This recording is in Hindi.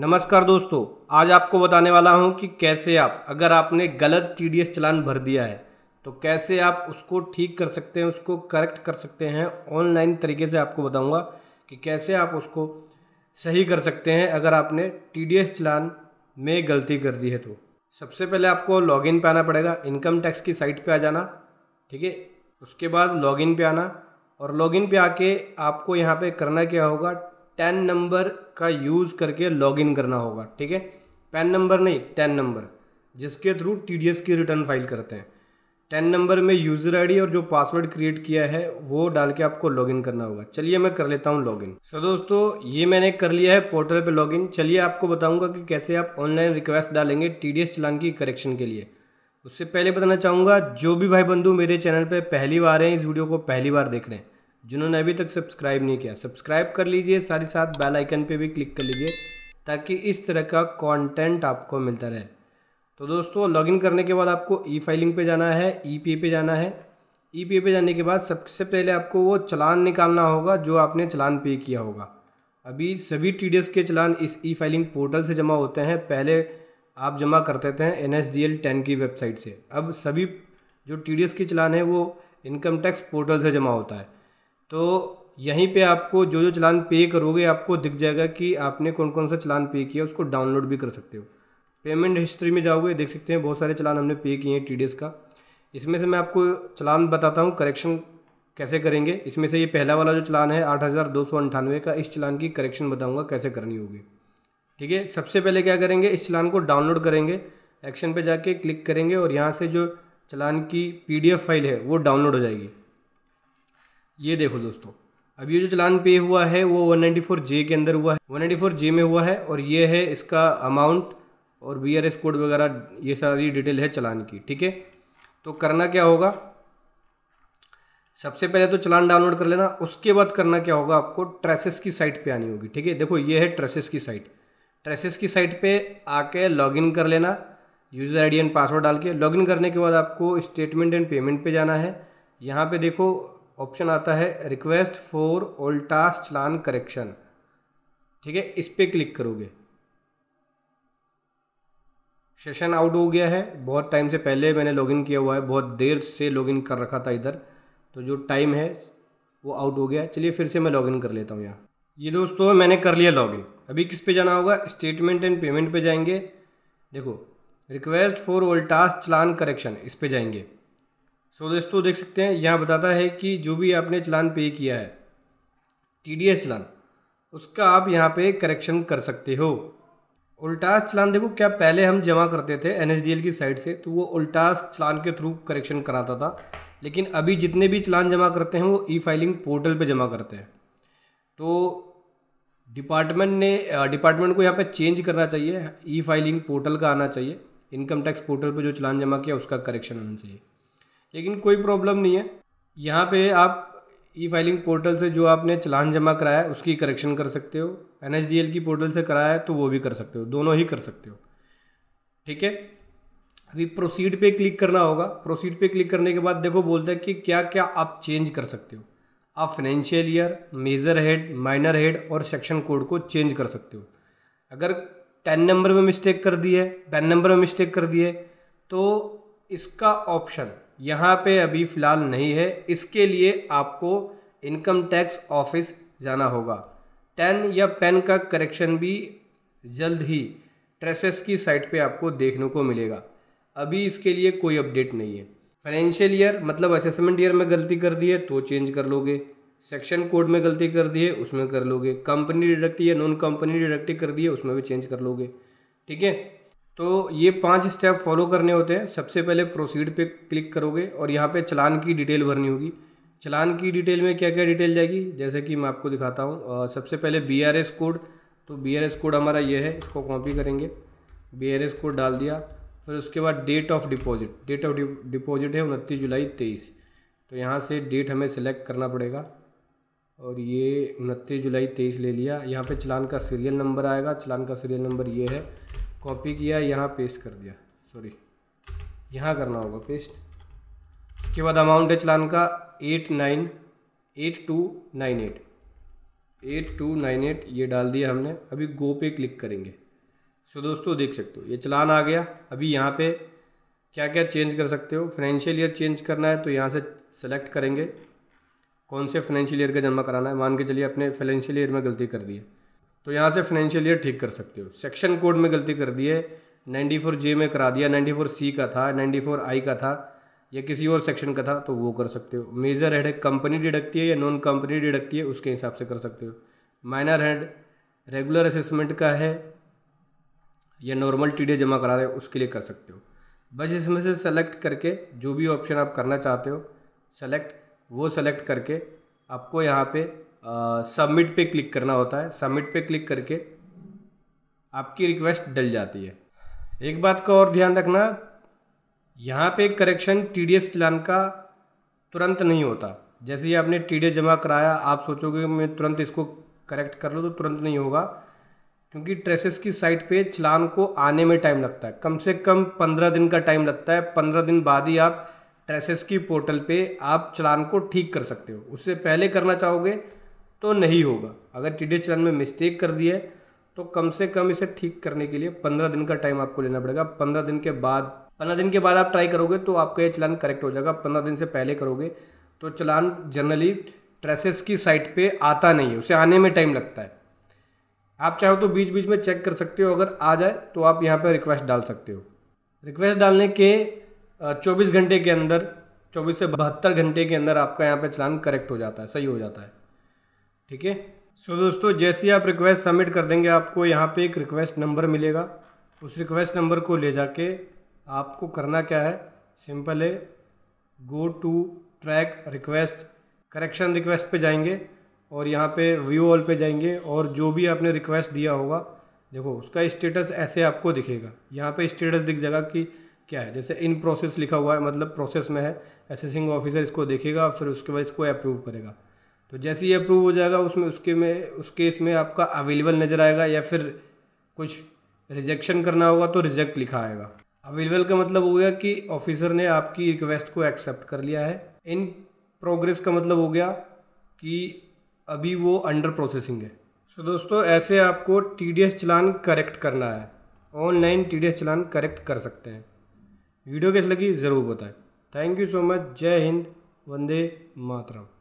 नमस्कार दोस्तों आज आपको बताने वाला हूं कि कैसे आप अगर आपने गलत टी चलान भर दिया है तो कैसे आप उसको ठीक कर सकते हैं उसको करेक्ट कर सकते हैं ऑनलाइन तरीके से आपको बताऊंगा कि कैसे आप उसको सही कर सकते हैं अगर आपने टी चलान में गलती कर दी है तो सबसे पहले आपको लॉगिन पे आना पड़ेगा इनकम टैक्स की साइट पे आ जाना ठीक है उसके बाद लॉगिन पे आना और लॉगिन पे आके आपको यहाँ पे करना क्या होगा टेन नंबर का यूज़ करके लॉगिन करना होगा ठीक है पेन नंबर नहीं टेन नंबर जिसके थ्रू टी की रिटर्न फाइल करते हैं टेन नंबर में यूज़र आईडी और जो पासवर्ड क्रिएट किया है वो डाल के आपको लॉगिन करना होगा चलिए मैं कर लेता हूँ लॉगिन सो सर दोस्तों ये मैंने कर लिया है पोर्टल पे लॉगिन चलिए आपको बताऊँगा कि कैसे आप ऑनलाइन रिक्वेस्ट डालेंगे टी चलान की करेक्शन के लिए उससे पहले बताना चाहूँगा जो भी भाई बंधु मेरे चैनल पर पहली बार हैं इस वीडियो को पहली बार देख रहे हैं जिन्होंने अभी तक सब्सक्राइब नहीं किया सब्सक्राइब कर लीजिए साथ ही साथ बेल आइकन पे भी क्लिक कर लीजिए ताकि इस तरह का कंटेंट आपको मिलता रहे तो दोस्तों लॉगिन करने के बाद आपको ई फाइलिंग पे जाना है ई पी पे जाना है ई पी पे जाने के बाद सबसे पहले आपको वो चलान निकालना होगा जो आपने चलान पे किया होगा अभी सभी टी के चलान इस ई फाइलिंग पोर्टल से जमा होते हैं पहले आप जमा करते थे N S D L TAN की वेबसाइट से अब सभी जो टी के चलान है वो इनकम टैक्स पोर्टल से जमा होता है तो यहीं पे आपको जो जो चलान पे करोगे आपको दिख जाएगा कि आपने कौन कौन सा चलान पे किया उसको डाउनलोड भी कर सकते हो पेमेंट हिस्ट्री में जाओगे देख सकते हैं बहुत सारे चलान हमने पे किए हैं टी का इसमें से मैं आपको चलान बताता हूँ करेक्शन कैसे करेंगे इसमें से ये पहला वाला जो चलान है आठ हज़ार दो सौ अंठानवे का इस चलान की करेक्शन बताऊँगा कैसे करनी होगी ठीक है सबसे पहले क्या करेंगे इस चलान को डाउनलोड करेंगे एक्शन पे जाके क्लिक करेंगे और यहाँ से जो चलान की पीडीएफ फाइल है वो डाउनलोड हो जाएगी ये देखो दोस्तों अब ये जो चलान पे हुआ है वो 194 जे के अंदर हुआ है 194 जे में हुआ है और ये है इसका अमाउंट और बी आर एस कोड वगैरह ये सारी डिटेल है चलान की ठीक है तो करना क्या होगा सबसे पहले तो चलान डाउनलोड कर लेना उसके बाद करना क्या होगा आपको ट्रेसेस की साइट पे आनी होगी ठीक है देखो ये है ट्रेसेस की साइट ट्रेसेस की साइट पे आके लॉगिन कर लेना यूज़र आईडी एंड पासवर्ड डाल के लॉगिन करने के बाद आपको स्टेटमेंट एंड पेमेंट पे जाना है यहाँ पे देखो ऑप्शन आता है request for OLTAS challan correction ठीक है इस पर क्लिक करोगे सेशन आउट हो गया है बहुत टाइम से पहले मैंने लॉगिन किया हुआ है बहुत देर से लॉगिन कर रखा था इधर तो जो टाइम है वो आउट हो गया चलिए फिर से मैं लॉगिन कर लेता हूँ यहाँ ये दोस्तों मैंने कर लिया लॉगिन अभी किस पे जाना होगा स्टेटमेंट एंड पेमेंट पे जाएंगे देखो request for OLTAS challan correction इस पे जाएंगे सो तो दोस्तों देख सकते हैं यहाँ बताता है कि जो भी आपने चलान पे किया है टी चलान उसका आप यहाँ पे करेक्शन कर सकते हो उल्टास चलान देखो क्या पहले हम जमा करते थे एन की साइड से तो वो उल्टास चलान के थ्रू करेक्शन कराता था लेकिन अभी जितने भी चलान जमा करते हैं वो ई फाइलिंग पोर्टल पे जमा करते हैं तो डिपार्टमेंट ने डिपार्टमेंट को यहाँ पे चेंज करना चाहिए ई फाइलिंग पोर्टल का आना चाहिए इनकम टैक्स पोर्टल पे जो चलान जमा किया उसका करेक्शन आना चाहिए लेकिन कोई प्रॉब्लम नहीं है यहाँ पे आप ई फाइलिंग पोर्टल से जो आपने चलान जमा कराया उसकी करेक्शन कर सकते हो एन की पोर्टल से कराया है तो वो भी कर सकते हो दोनों ही कर सकते हो ठीक है अभी प्रोसीड पे क्लिक करना होगा प्रोसीड पे क्लिक करने के बाद देखो बोलता है कि क्या क्या आप चेंज कर सकते हो आप financial year major head minor head और सेक्शन कोड को चेंज कर सकते हो अगर टेन नंबर में मिस्टेक कर दी है नंबर में मिस्टेक कर दी है तो इसका ऑप्शन यहाँ पे अभी फ़िलहाल नहीं है इसके लिए आपको इनकम टैक्स ऑफिस जाना होगा टेन या पेन का करेक्शन भी जल्द ही ट्रेसेस की साइट पे आपको देखने को मिलेगा अभी इसके लिए कोई अपडेट नहीं है फाइनेंशियल ईयर मतलब असेसमेंट ईयर में गलती कर दी है तो चेंज कर लोगे सेक्शन कोड में गलती कर दी है उसमें कर लोगे कंपनी डिडक्ट या नॉन कंपनी डिडक्ट कर दी है उसमें भी चेंज कर लोगे ठीक है तो ये पांच स्टेप फॉलो करने होते हैं सबसे पहले प्रोसीड पे क्लिक करोगे और यहाँ पे चलान की डिटेल भरनी होगी चलान की डिटेल में क्या क्या डिटेल जाएगी जैसे कि मैं आपको दिखाता हूँ सबसे पहले बी कोड तो बी कोड हमारा ये है इसको कॉपी करेंगे बी कोड डाल दिया फिर उसके बाद date of deposit date of deposit है उनतीस जुलाई तेईस तो यहाँ से डेट हमें सेलेक्ट करना पड़ेगा और ये उनतीस जुलाई तेईस ले लिया यहाँ पे चलान का सीरियल नंबर आएगा चलान का सीरियल नंबर ये है कॉपी किया यहाँ पेस्ट कर दिया सॉरी यहाँ करना होगा पेस्ट उसके बाद अमाउंट है चलान का eight nine eight two nine eight eight two nine eight ये डाल दिया हमने अभी गो पे क्लिक करेंगे सो दोस्तों देख सकते हो ये चलान आ गया अभी यहाँ पे क्या क्या चेंज कर सकते हो फाइनेंशियल ईयर चेंज करना है तो यहाँ से सेलेक्ट करेंगे कौन से फाइनेंशियल ईयर का जमा कराना है मान के चलिए अपने फाइनेंशियल ईयर में गलती कर दी है तो यहाँ से फाइनेंशियल ईयर ठीक कर सकते हो सेक्शन कोड में गलती कर दी है नाइन्टी फोर जे में करा दिया नाइन्टी फोर सी का था नाइन्टी फोर आई का था या किसी और सेक्शन का था तो वो कर सकते हो मेजर हेड कंपनी डिडक्टी है या नॉन कंपनी डिडक्टी है उसके हिसाब से कर सकते हो माइनर हेड रेगुलर असेसमेंट का है या नॉर्मल टी डी जमा करा रहे हो उसके लिए कर सकते हो बस इसमें से सेलेक्ट करके जो भी ऑप्शन आप करना चाहते हो सेलेक्ट वो सेलेक्ट करके आपको यहाँ पे सबमिट पे क्लिक करना होता है सबमिट पे क्लिक करके आपकी रिक्वेस्ट डल जाती है एक बात का और ध्यान रखना यहाँ पे correction T D S challan का तुरंत नहीं होता जैसे ही आपने टी डी एस जमा कराया आप सोचोगे मैं तुरंत इसको करेक्ट कर लूँ तो तुरंत नहीं होगा क्योंकि ट्रेसेस की साइट पे चलान को आने में टाइम लगता है कम से कम पंद्रह दिन का टाइम लगता है पंद्रह दिन बाद ही आप ट्रेसेस की पोर्टल पे आप चलान को ठीक कर सकते हो उससे पहले करना चाहोगे तो नहीं होगा अगर टी डी में मिस्टेक कर दिया है तो कम से कम इसे ठीक करने के लिए पंद्रह दिन का टाइम आपको लेना पड़ेगा पंद्रह दिन के बाद पंद्रह दिन के बाद आप ट्राई करोगे तो आपका ये चलान करेक्ट हो जाएगा पंद्रह दिन से पहले करोगे तो चलान जनरली ट्रेसेस की साइट पे आता नहीं है उसे आने में टाइम लगता है आप चाहो तो बीच बीच में चेक कर सकते हो अगर आ जाए तो आप यहाँ पर रिक्वेस्ट डाल सकते हो रिक्वेस्ट डालने के चौबीस घंटे के अंदर चौबीस से बहत्तर घंटे के अंदर आपका यहाँ पर चलान करेक्ट हो जाता है सही हो जाता है ठीक है सो दोस्तों जैसे ही आप रिक्वेस्ट सबमिट कर देंगे आपको यहाँ पे एक रिक्वेस्ट नंबर मिलेगा उस रिक्वेस्ट नंबर को ले जाके आपको करना क्या है सिंपल है go to track request correction request पे जाएंगे और यहाँ पे व्यू ऑल पे जाएंगे और जो भी आपने रिक्वेस्ट दिया होगा देखो उसका स्टेटस ऐसे आपको दिखेगा यहाँ पे स्टेटस दिख जाएगा कि क्या है जैसे इन प्रोसेस लिखा हुआ है मतलब प्रोसेस में है एसेसिंग ऑफिसर इसको देखेगा फिर उसके बाद इसको अप्रूव करेगा तो जैसे ही अप्रूव हो जाएगा उसमें उसके में उस केस में आपका अवेलेबल नज़र आएगा या फिर कुछ रिजेक्शन करना होगा तो रिजेक्ट लिखा आएगा अवेलेबल का मतलब हो गया कि ऑफिसर ने आपकी रिक्वेस्ट को एक्सेप्ट कर लिया है इन प्रोग्रेस का मतलब हो गया कि अभी वो अंडर प्रोसेसिंग है सो so दोस्तों ऐसे आपको T D S challan correct करना है online T D S challan correct कर सकते हैं वीडियो कैसे लगी ज़रूर बताएं थैंक यू सो मच जय हिंद वंदे मातरम